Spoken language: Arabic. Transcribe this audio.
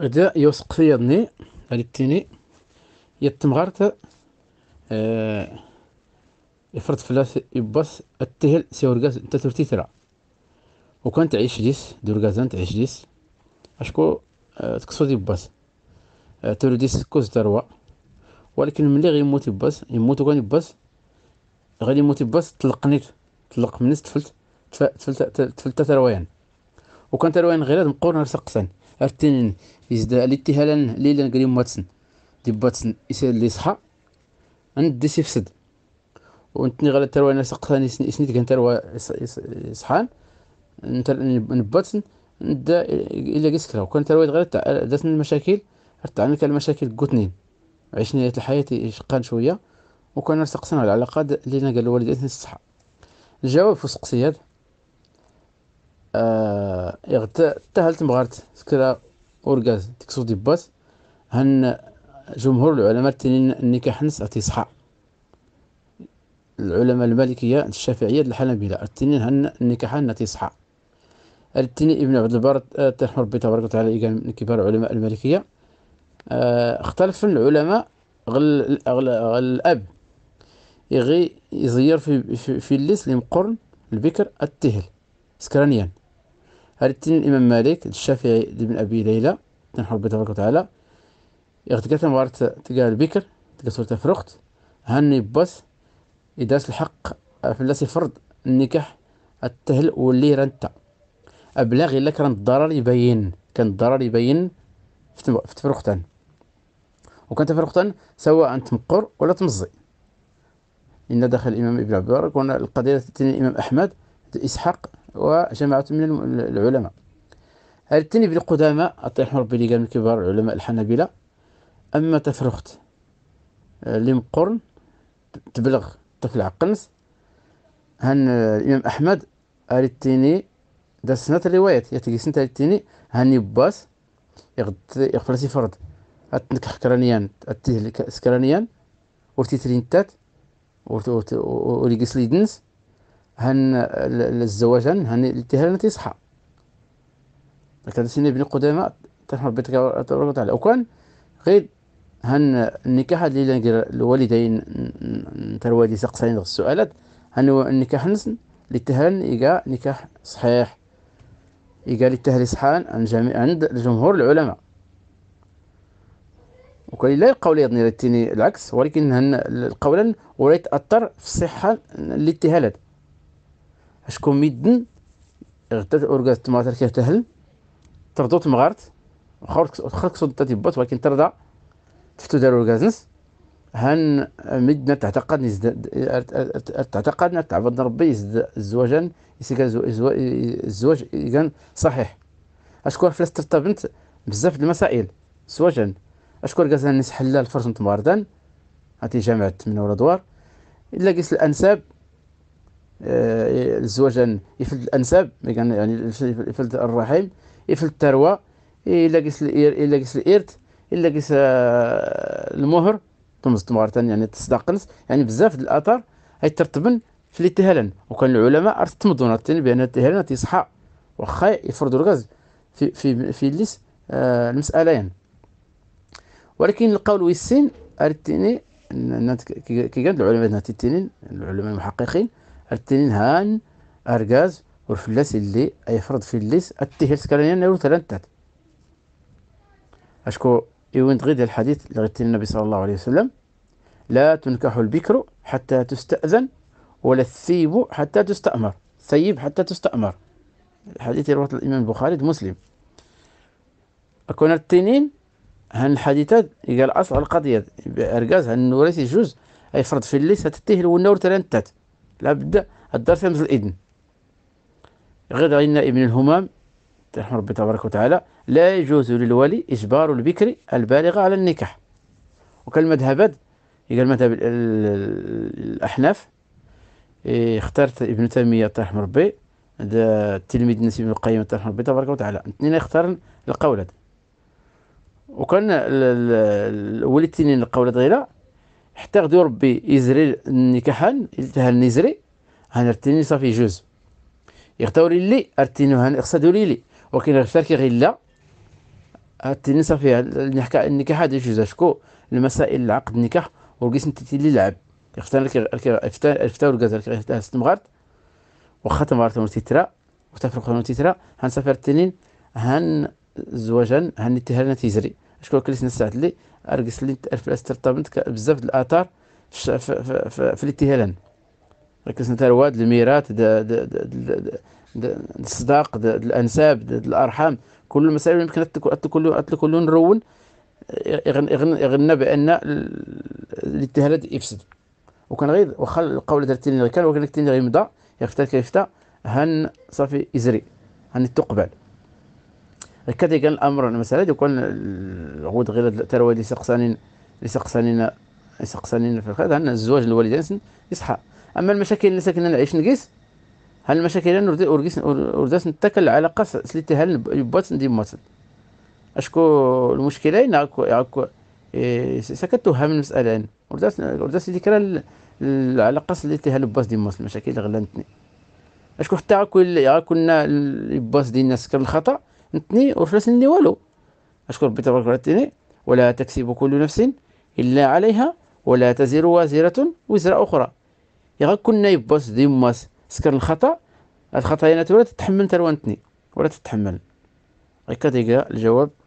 غدا يوثق في يضني غادي التيني يتمغرت آه يفرط فلاس يباس التهل سي ورقاز انت ترتي ترى وكان تعيش ديس دورقازان تعيش ديس اشكو آه تقصد يباس آه تولديس كوز دروا ولكن ملي غيموت يباس يموت وكان يباس غادي يموت يباس طلقني طلق منس تفلت تفلت تفلت ترويان وكان ترويان غير مقور نرسق سن ارتنن يزدا الاتهالا ليلا قريم ماتسن باتسن يسال لي صحا دي سيفسد ونتني غلا تروا انا سقطاني سنيت كان تروا صحان نباتسن ندا الا قيس كراو كان تروا غير داتنا المشاكل ارتعنا المشاكل قوتنين عشنا الحياة شقان شوية وكان سقسنا على العلاقات اللي قال الوالدين الصحة الجواب في السقسيات آه، غدا حتى هل تمغرت سكرا اورغاز تكسو ديبات هن جمهور العلماء التنين النكاح نس صحا العلماء المالكية الشافعية الحنابلة التنين هن النكاح صحا التنين ابن عبد البر آه، ترحم ربي تبارك وتعالى من كبار علماء المالكية آه، اختلف العلماء غل, غل, غل الأب يغي يزير في في, في الليس لمقرن البكر التهل سكرانيا هذه الإمام مالك الشافعي لابن أبي ليلى تنحر ربي تبارك وتعالى يغتكت مبارت تقال البكر تقصر تفرخت هني بس إداس الحق فلاسي فرض النكاح التهل واللي رنتا أبلاغي لك ران الضرر يبين كان الضرر يبين في تفرختان وكان تفرختان سواء تمقر ولا تمزي إن دخل الإمام ابن عبد البر القضية الإمام أحمد إسحاق وجماعة من العلماء بن القدامى أطيح ربي اللي قال من كبار العلماء الحنابلة أما تفرخت آه، لم قرن تبلغ تفلع قنص هن آه، الإمام أحمد أريتيني دا سنة يا يتقي سنت أريتيني هاني باس يغد يغفلسي فرد أتنك حكرانيان أتيه سكرانيان ورتي ترينتات ورتي ورتي ورتي ورتي هن الزواج هن الابتهال تيصحى كتسني ابن قدامة ترحم بيتك تبارك وتعالى وكان غير هن النكاح اللي ندير الوالدين تروادي سقسين السؤالات هن النكاح نسن الاتهال إيقا نكاح صحيح إيقا الاتهال صحان عند جميع عند جمهور العلماء وكان لا القول يظني العكس ولكن هن القولان ولا يتأثر في الصحة الاتهالات اشكو ميدن غدات أورغاز تماتر كيف تهل تردو تمغارت خرق صد تيبوت ولكن ترضى تفتو دار أورغازنس هان ميدنا تعتقد نزد تعتقد تعبد ربي يزد الزواجا الزواج كان صحيح اشكو فلاس ترتبنت بزاف د المسائل زواجا اشكون كازا حلال فرصة نتماردان هاتي جامعة من ولا دوار الا قيس الانساب الزواج يفلت الانساب يعني, يعني يفلت الرحيم يفلت الثروه الا قيس الا قيس الارث الا قيس آه، المهر تمزت مرتين يعني تصدقنس يعني بزاف الاثار ترتبن في الاتهالا وكان العلماء ارتمضون بان الاتهالا تيصحى واخا يفرضوا الغاز في في في ليس آه المسالين ولكن القول ويسين ارتيني كي قال العلماء التنين العلماء المحققين التنين هان أرجاز ورفلاس اللي أيفرض في الليس التهل سكرانيان نيرو تلنتات أشكو إيوين تغيد الحديث لغيت النبي صلى الله عليه وسلم لا تنكح البكر حتى تستأذن ولا الثيب حتى تستأمر ثيب حتى تستأمر الحديث رواه الإمام البخاري مسلم أكون التنين هن الحديثات قال أصل القضية أرجاز هن نوريسي جوز أي فرض في الليس هتتهل والنور تلنتات لابد الدار فيها مثل الإذن غير إن ابن الهمام رحمه ربي تبارك وتعالى لا يجوز للولي إجبار البكر البالغة على النكاح وكلمة هبد قال مذهب الأحناف إيه، اخترت ابن تيمية رحمه ربي هذا التلميذ نسي ابن القيم رحمه ربي تبارك وتعالى اثنين اختار القولد وكان الولي التنين القولد غيره حتى غدو ربي يزري النكاحان يلتهل نزري هنرتيني صافي يجوز يغتوري لي ارتينو هان اقصدولي لي ولكن غير كي غير لا ارتيني صافي نحكى النكاح هذا يجوز شكو المسائل العقد النكاح ورقيس نتيتي اللي لعب يختار لك افتاو الكازا ست مغارت واخا تمغارت تيترا وتفرق هنا تيترا هان هنسافر التنين هان زواجا هن التهالنا تيزري شكون كليس نساعد لي ارجس اللي في الاسترطمنت بزاف د الاثار في, في, في, في الاتهالان ركز الميراث الصداق الانساب الارحام كل المسائل يمكن كل كل نرون يغنى بان الاتهالات يفسد وكان غير واخا القول درت لي غير كان ولكن كنت غير يمضى يفتى كيفتى هن صافي ازري هن تقبل كذا كان الامر المساله دي كان الغود غير تروي لسقسانين لسقسانين لسقسانين في الخير عندنا الزواج الوالدين يصحى اما المشاكل اللي ساكنه نعيش نقيس هل المشاكل اللي ورقيس ورداس نتكل على قص سليتي هل يبات ندي ماتن اشكو المشكله ينعكو يعكو إيه، سكتو هم المساله ورداس ورداس ذكرى العلاقه سليتي هل باس دي ماتن المشاكل اللي غلنتني اشكو حتى كل كنا الباس ديال الناس كان الخطا نتني ورفلسني والو اشكر ربي تبارك وتعالى ولا تكسب كل نفس الا عليها ولا تزر وازره وزر اخرى يا كنا يبوس ديماس سكر الخطا الخطا الخطايا ولا تتحمل تروانتني ولا تتحمل هكا تلقى الجواب